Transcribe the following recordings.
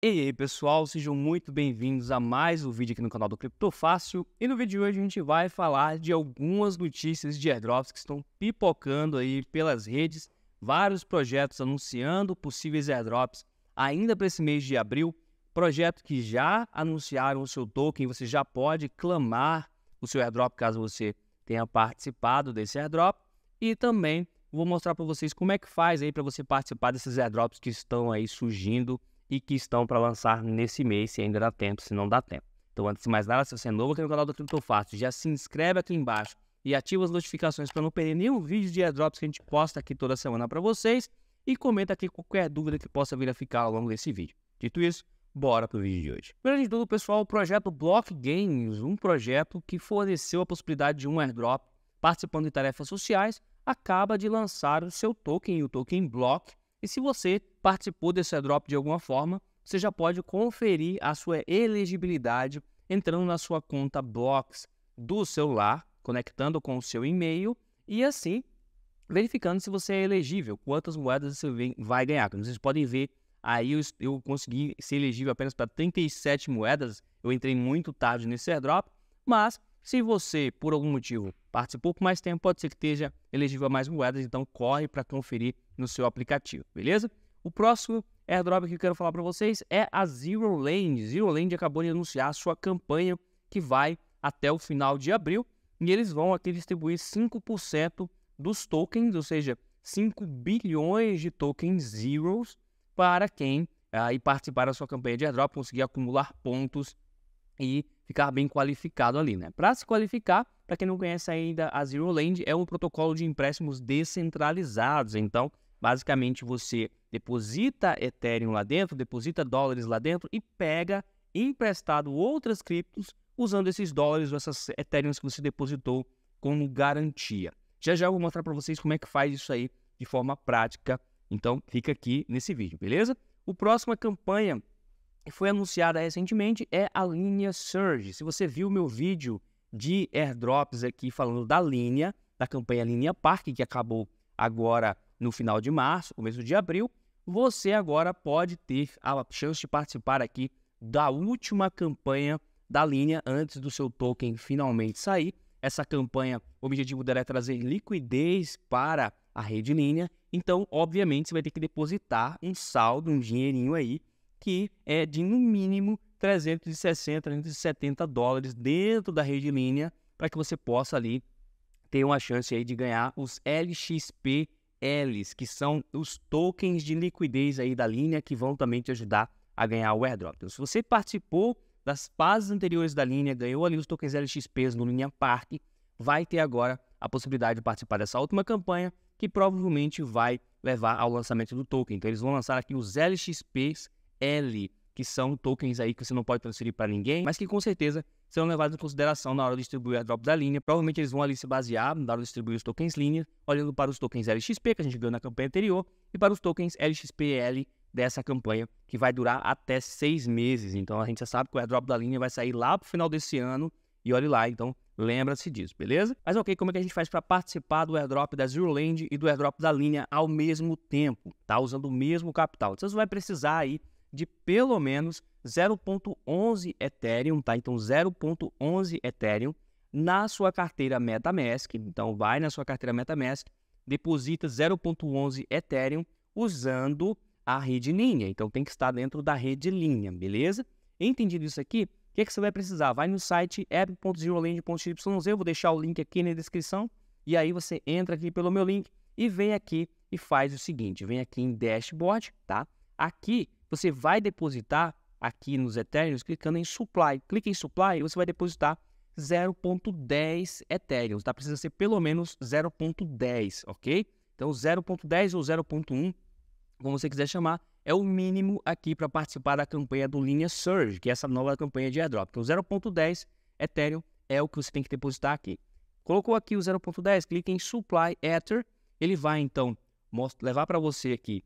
E aí pessoal, sejam muito bem-vindos a mais um vídeo aqui no canal do Cripto Fácil. E no vídeo de hoje a gente vai falar de algumas notícias de airdrops que estão pipocando aí pelas redes, vários projetos anunciando possíveis airdrops ainda para esse mês de abril, projeto que já anunciaram o seu token, você já pode clamar o seu airdrop caso você tenha participado desse airdrop e também vou mostrar para vocês como é que faz aí para você participar desses airdrops que estão aí surgindo e que estão para lançar nesse mês, se ainda dá tempo, se não dá tempo. Então, antes de mais nada, se você é novo aqui no canal do Cripto Fácil, já se inscreve aqui embaixo e ativa as notificações para não perder nenhum vídeo de airdrops que a gente posta aqui toda semana para vocês e comenta aqui qualquer dúvida que possa vir a ficar ao longo desse vídeo. Dito isso, bora pro vídeo de hoje. Primeiro de tudo, pessoal, o projeto Block Games, um projeto que forneceu a possibilidade de um airdrop participando de tarefas sociais, acaba de lançar o seu token, o token Block, e se você participou desse airdrop de alguma forma, você já pode conferir a sua elegibilidade entrando na sua conta Blocks do celular, conectando com o seu e-mail e assim verificando se você é elegível, quantas moedas você vai ganhar. Como vocês podem ver, aí eu, eu consegui ser elegível apenas para 37 moedas, eu entrei muito tarde nesse airdrop, mas se você, por algum motivo, participou por mais tempo, pode ser que esteja elegível a mais moedas, então corre para conferir no seu aplicativo, beleza? O próximo airdrop que eu quero falar para vocês é a Zero Land. Zero Land acabou de anunciar a sua campanha que vai até o final de abril e eles vão aqui distribuir 5% dos tokens, ou seja, 5 bilhões de tokens zeros para quem aí ah, participar da sua campanha de airdrop, conseguir acumular pontos e ficar bem qualificado ali, né? Para se qualificar, para quem não conhece ainda, a Zero Land é um protocolo de empréstimos descentralizados. Então, basicamente você deposita Ethereum lá dentro, deposita dólares lá dentro e pega emprestado outras criptos usando esses dólares ou essas Ethereum que você depositou como garantia. Já já eu vou mostrar para vocês como é que faz isso aí de forma prática. Então, fica aqui nesse vídeo, beleza? O próximo é campanha foi anunciada recentemente é a linha Surge. Se você viu meu vídeo de airdrops aqui falando da linha, da campanha Linha Park que acabou agora no final de março, começo de abril, você agora pode ter a chance de participar aqui da última campanha da linha antes do seu token finalmente sair. Essa campanha, o objetivo dela é trazer liquidez para a rede linha. Então, obviamente, você vai ter que depositar um saldo, um dinheirinho aí que é de no mínimo 360, 370 dólares dentro da rede linha para que você possa ali ter uma chance aí de ganhar os LXPLs, que são os tokens de liquidez aí da linha que vão também te ajudar a ganhar o airdrop. Então, se você participou das fases anteriores da linha, ganhou ali os tokens LXPs no Linha Park, vai ter agora a possibilidade de participar dessa última campanha, que provavelmente vai levar ao lançamento do token. Então, eles vão lançar aqui os LXPs L, que são tokens aí que você não pode transferir para ninguém, mas que com certeza serão levados em consideração na hora de distribuir a drop da linha. Provavelmente eles vão ali se basear na hora de distribuir os tokens linha, olhando para os tokens LXP que a gente ganhou na campanha anterior e para os tokens LXPL dessa campanha, que vai durar até seis meses. Então a gente já sabe que o airdrop da linha vai sair lá para o final desse ano e olhe lá, então lembra-se disso, beleza? Mas ok, como é que a gente faz para participar do airdrop da Zero Land e do airdrop da linha ao mesmo tempo, tá? Usando o mesmo capital. Então, você vai precisar aí de pelo menos 0.11 Ethereum, tá? Então 0.11 Ethereum na sua carteira MetaMask. Então vai na sua carteira MetaMask, deposita 0.11 Ethereum usando a rede linha. Então tem que estar dentro da rede linha, beleza? Entendido isso aqui, o que, é que você vai precisar? Vai no site app.zeroland.yz, eu vou deixar o link aqui na descrição. E aí você entra aqui pelo meu link e vem aqui e faz o seguinte, vem aqui em dashboard, tá? Aqui você vai depositar aqui nos Ethereum clicando em Supply. Clique em Supply e você vai depositar 0.10 Ethereum. tá? Precisa ser pelo menos 0.10, ok? Então 0.10 ou 0.1, como você quiser chamar, é o mínimo aqui para participar da campanha do Linha Surge, que é essa nova campanha de airdrop. Então 0.10 Ethereum é o que você tem que depositar aqui. Colocou aqui o 0.10, clique em Supply Ether, ele vai então levar para você aqui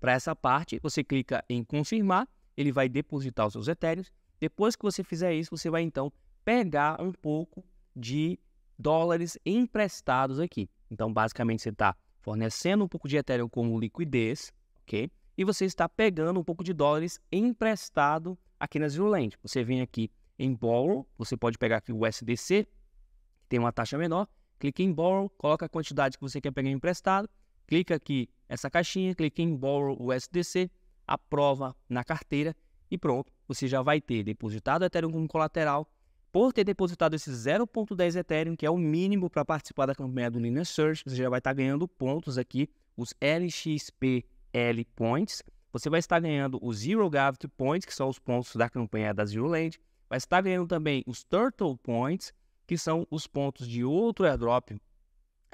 para essa parte, você clica em confirmar, ele vai depositar os seus etéreos. Depois que você fizer isso, você vai então pegar um pouco de dólares emprestados aqui. Então, basicamente, você está fornecendo um pouco de etéreo como liquidez, ok? E você está pegando um pouco de dólares emprestado aqui na Zero Você vem aqui em Borrow, você pode pegar aqui o SDC, que tem uma taxa menor, clica em Borrow, coloca a quantidade que você quer pegar emprestado, clica aqui essa caixinha, clique em Borrow USDC, aprova na carteira e pronto, você já vai ter depositado Ethereum como colateral. Por ter depositado esse 0.10 Ethereum, que é o mínimo para participar da campanha do Linear Search, você já vai estar tá ganhando pontos aqui, os LXPL Points. Você vai estar ganhando os Zero Gravity Points, que são os pontos da campanha da Zero Land. Vai estar ganhando também os Turtle Points, que são os pontos de outro airdrop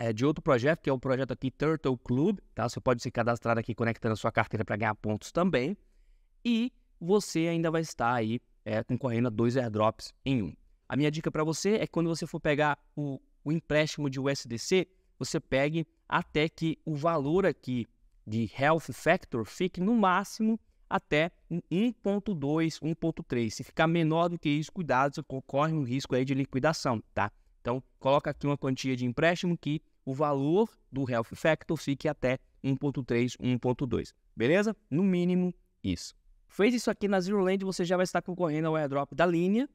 é, de outro projeto, que é o um projeto aqui Turtle Club, tá? Você pode se cadastrar aqui conectando a sua carteira para ganhar pontos também. E você ainda vai estar aí é, concorrendo a dois airdrops em um. A minha dica para você é que quando você for pegar o, o empréstimo de USDC, você pegue até que o valor aqui de Health Factor fique no máximo até 1.2, 1.3. Se ficar menor do que isso, cuidado, você corre um risco aí de liquidação, tá? Então, coloca aqui uma quantia de empréstimo que o valor do health factor fique até 1.3, 1.2, beleza? No mínimo isso. Fez isso aqui na Zero Land, você já vai estar concorrendo ao airdrop da linha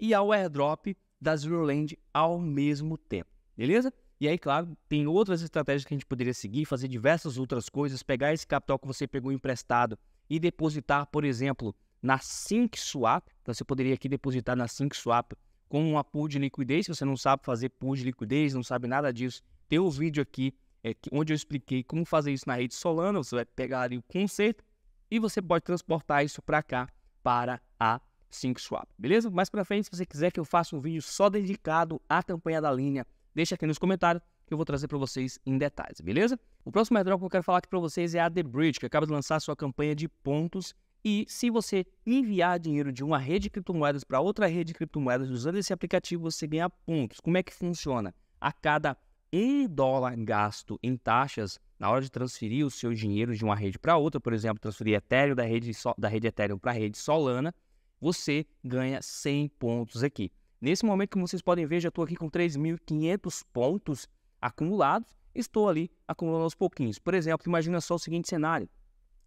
e ao airdrop da Zero Land ao mesmo tempo, beleza? E aí, claro, tem outras estratégias que a gente poderia seguir, fazer diversas outras coisas, pegar esse capital que você pegou emprestado e depositar, por exemplo, na SyncSwap. Então, você poderia aqui depositar na SyncSwap com uma pool de liquidez. Se você não sabe fazer pool de liquidez, não sabe nada disso, tem o um vídeo aqui é, onde eu expliquei como fazer isso na rede Solana. Você vai pegar ali o conceito e você pode transportar isso para cá, para a SyncSwap, beleza? Mais para frente, se você quiser que eu faça um vídeo só dedicado à campanha da linha, deixa aqui nos comentários que eu vou trazer para vocês em detalhes, beleza? O próximo airdrop que eu quero falar aqui para vocês é a The Bridge, que acaba de lançar sua campanha de pontos e se você enviar dinheiro de uma rede de criptomoedas para outra rede de criptomoedas usando esse aplicativo, você ganha pontos. Como é que funciona? A cada um dólar gasto em taxas na hora de transferir o seu dinheiro de uma rede para outra, por exemplo, transferir Ethereum da rede, da rede Ethereum para a rede Solana, você ganha 100 pontos aqui. Nesse momento, como vocês podem ver, já estou aqui com 3.500 pontos acumulados, estou ali acumulando aos pouquinhos. Por exemplo, imagina só o seguinte cenário.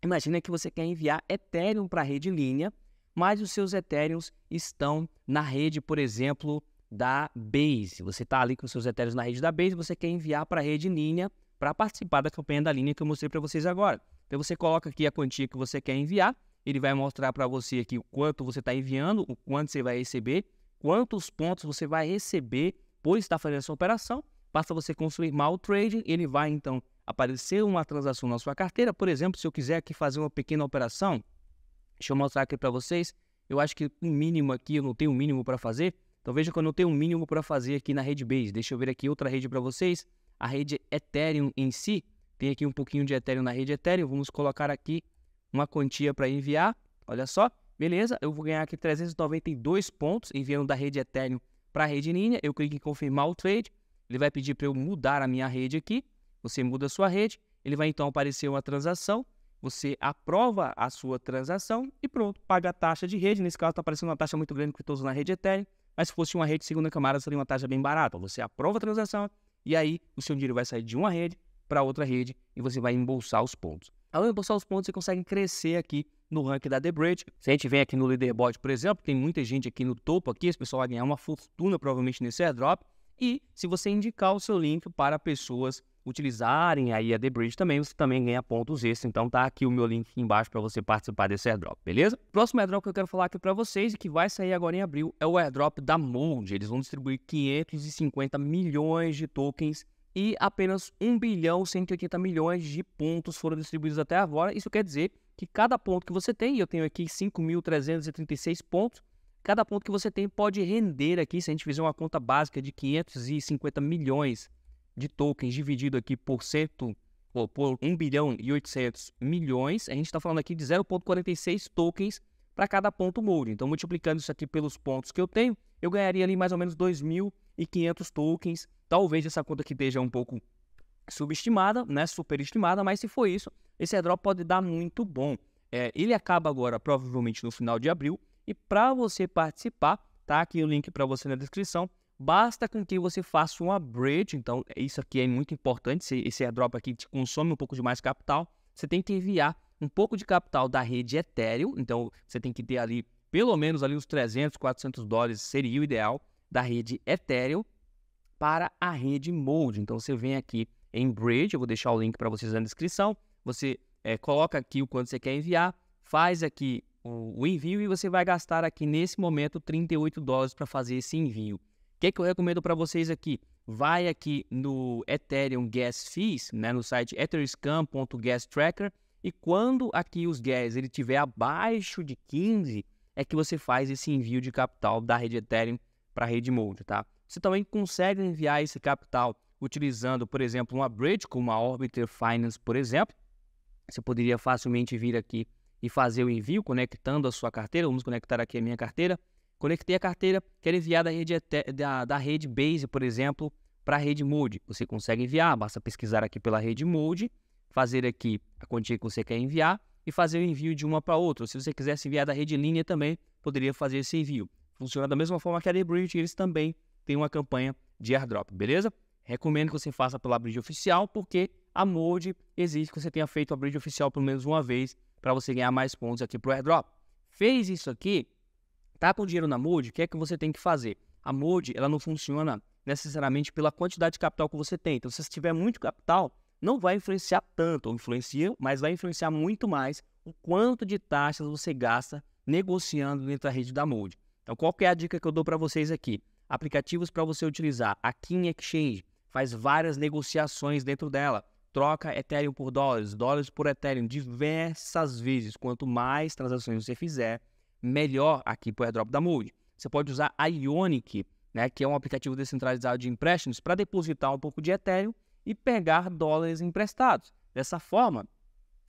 Imagina que você quer enviar Ethereum para a rede linha, mas os seus Ethereums estão na rede, por exemplo, da Base. Você está ali com seus Ethereum na rede da Base, você quer enviar para a rede Linha para participar da campanha da linha que eu mostrei para vocês agora. Então você coloca aqui a quantia que você quer enviar, ele vai mostrar para você aqui o quanto você está enviando, o quanto você vai receber, quantos pontos você vai receber por estar fazendo essa operação. Basta você confirmar o trading, ele vai então aparecer uma transação na sua carteira. Por exemplo, se eu quiser aqui fazer uma pequena operação, deixa eu mostrar aqui para vocês. Eu acho que o um mínimo aqui, eu não tenho o um mínimo para fazer, então veja que eu não tenho o um mínimo para fazer aqui na rede Base. Deixa eu ver aqui outra rede para vocês. A rede Ethereum em si, tem aqui um pouquinho de Ethereum na rede Ethereum. Vamos colocar aqui uma quantia para enviar. Olha só, beleza, eu vou ganhar aqui 392 pontos enviando da rede Ethereum para a rede linha. Eu clico em confirmar o trade. Ele vai pedir para eu mudar a minha rede aqui. Você muda a sua rede. Ele vai então aparecer uma transação. Você aprova a sua transação e pronto, paga a taxa de rede. Nesse caso está aparecendo uma taxa muito grande que eu estou usando na rede Ethereum mas se fosse uma rede de segunda camada, seria uma taxa bem barata. Você aprova a transação e aí o seu dinheiro vai sair de uma rede para outra rede e você vai embolsar os pontos. Ao embolsar os pontos, você consegue crescer aqui no ranking da The Bridge. Se a gente vem aqui no Leaderboard, por exemplo, tem muita gente aqui no topo aqui, esse pessoal vai ganhar uma fortuna provavelmente nesse airdrop. E se você indicar o seu link para pessoas utilizarem aí a The Bridge também, você também ganha pontos extra. Então tá aqui o meu link embaixo para você participar desse airdrop, beleza? Próximo airdrop que eu quero falar aqui para vocês e que vai sair agora em abril é o airdrop da Mold. Eles vão distribuir 550 milhões de tokens e apenas 1 bilhão 180 milhões de pontos foram distribuídos até agora. Isso quer dizer que cada ponto que você tem, eu tenho aqui 5.336 pontos, cada ponto que você tem pode render aqui, se a gente fizer uma conta básica de 550 milhões de tokens dividido aqui por cento por 1 bilhão e 800 milhões, a gente está falando aqui de 0,46 tokens para cada ponto mold Então, multiplicando isso aqui pelos pontos que eu tenho, eu ganharia ali mais ou menos 2.500 tokens. Talvez essa conta aqui esteja um pouco subestimada, né? superestimada, mas se for isso, esse airdrop pode dar muito bom. É, ele acaba agora, provavelmente no final de abril, e para você participar, tá aqui o link para você na descrição. Basta com que você faça uma bridge, então é, isso aqui é muito importante, esse, esse airdrop aqui te consome um pouco de mais capital, você tem que enviar um pouco de capital da rede Ethereum, então você tem que ter ali pelo menos ali uns 300, 400 dólares seria o ideal da rede Ethereum para a rede Mode. Então você vem aqui em Bridge, eu vou deixar o link para vocês na descrição. Você é, coloca aqui o quanto você quer enviar, faz aqui o, o envio e você vai gastar aqui nesse momento 38 dólares para fazer esse envio que, que eu recomendo para vocês aqui? Vai aqui no Ethereum Gas Fees, né, no site etherscan.gastracker, e quando aqui os gas ele tiver abaixo de 15, é que você faz esse envio de capital da rede Ethereum para a rede Mode, tá? Você também consegue enviar esse capital utilizando, por exemplo, uma bridge como a Orbiter Finance, por exemplo. Você poderia facilmente vir aqui e fazer o envio conectando a sua carteira. Vamos conectar aqui a minha carteira Conectei a carteira, quero enviar da rede, da, da rede Base, por exemplo, para a rede Mode. Você consegue enviar, basta pesquisar aqui pela rede Mode, fazer aqui a quantia que você quer enviar e fazer o envio de uma para outra. Se você quisesse enviar da rede linha também, poderia fazer esse envio. Funciona da mesma forma que a Bridge, eles também têm uma campanha de airdrop, beleza? Recomendo que você faça pela Bridge oficial, porque a Mode exige que você tenha feito a Bridge oficial pelo menos uma vez para você ganhar mais pontos aqui para o airdrop. Fez isso aqui, Tá com dinheiro na Mood, o que é que você tem que fazer? A Mood, ela não funciona necessariamente pela quantidade de capital que você tem. Então, se você tiver muito capital, não vai influenciar tanto, ou influencia, mas vai influenciar muito mais o quanto de taxas você gasta negociando dentro da rede da Mold. Então, qual é a dica que eu dou para vocês aqui? Aplicativos para você utilizar. Aqui em Exchange, faz várias negociações dentro dela. Troca Ethereum por dólares, dólares por Ethereum diversas vezes. Quanto mais transações você fizer, melhor aqui para o airdrop da Mood. Você pode usar a Ionic, né, que é um aplicativo descentralizado de empréstimos, para depositar um pouco de Ethereum e pegar dólares emprestados. Dessa forma,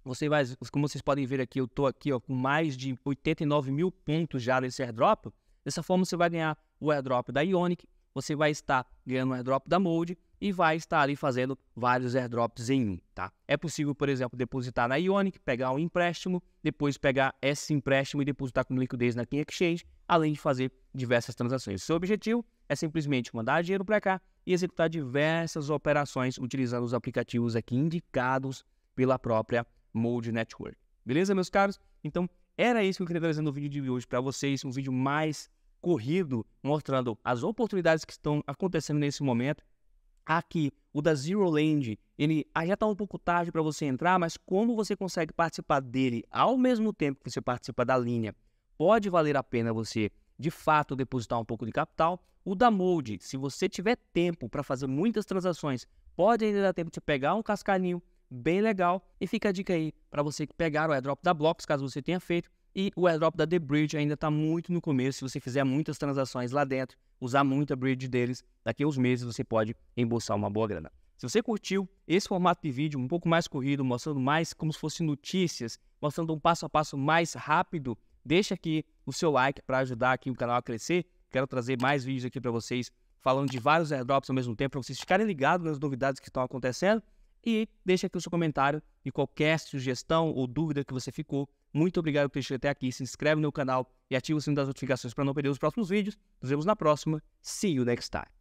você vai, como vocês podem ver aqui, eu estou aqui ó, com mais de 89 mil pontos já nesse airdrop. Dessa forma, você vai ganhar o airdrop da Ionic, você vai estar ganhando o airdrop da Mold e vai estar ali fazendo vários airdrops em um, tá? É possível, por exemplo, depositar na Ionic, pegar um empréstimo, depois pegar esse empréstimo e depositar com liquidez na King Exchange, além de fazer diversas transações. Seu objetivo é simplesmente mandar dinheiro para cá e executar diversas operações utilizando os aplicativos aqui indicados pela própria Mode Network. Beleza, meus caros? Então, era isso que eu queria trazer no vídeo de hoje para vocês, um vídeo mais corrido, mostrando as oportunidades que estão acontecendo nesse momento aqui, o da Zero Land, ele ah, já está um pouco tarde para você entrar, mas como você consegue participar dele ao mesmo tempo que você participa da linha, pode valer a pena você, de fato, depositar um pouco de capital. O da Mold, se você tiver tempo para fazer muitas transações, pode ainda dar tempo de pegar um cascalinho bem legal. E fica a dica aí para você que pegar o airdrop da Blocks, caso você tenha feito, e o airdrop da The Bridge ainda está muito no começo. Se você fizer muitas transações lá dentro, usar muito a bridge deles, daqui a uns meses você pode embolsar uma boa grana. Se você curtiu esse formato de vídeo um pouco mais corrido, mostrando mais como se fosse notícias, mostrando um passo a passo mais rápido, deixa aqui o seu like para ajudar aqui o canal a crescer. Quero trazer mais vídeos aqui para vocês falando de vários airdrops ao mesmo tempo, para vocês ficarem ligados nas novidades que estão acontecendo. E deixa aqui o seu comentário e qualquer sugestão ou dúvida que você ficou, muito obrigado por chegado até aqui. Se inscreve no canal e ativa o sininho das notificações para não perder os próximos vídeos. Nos vemos na próxima. See you next time.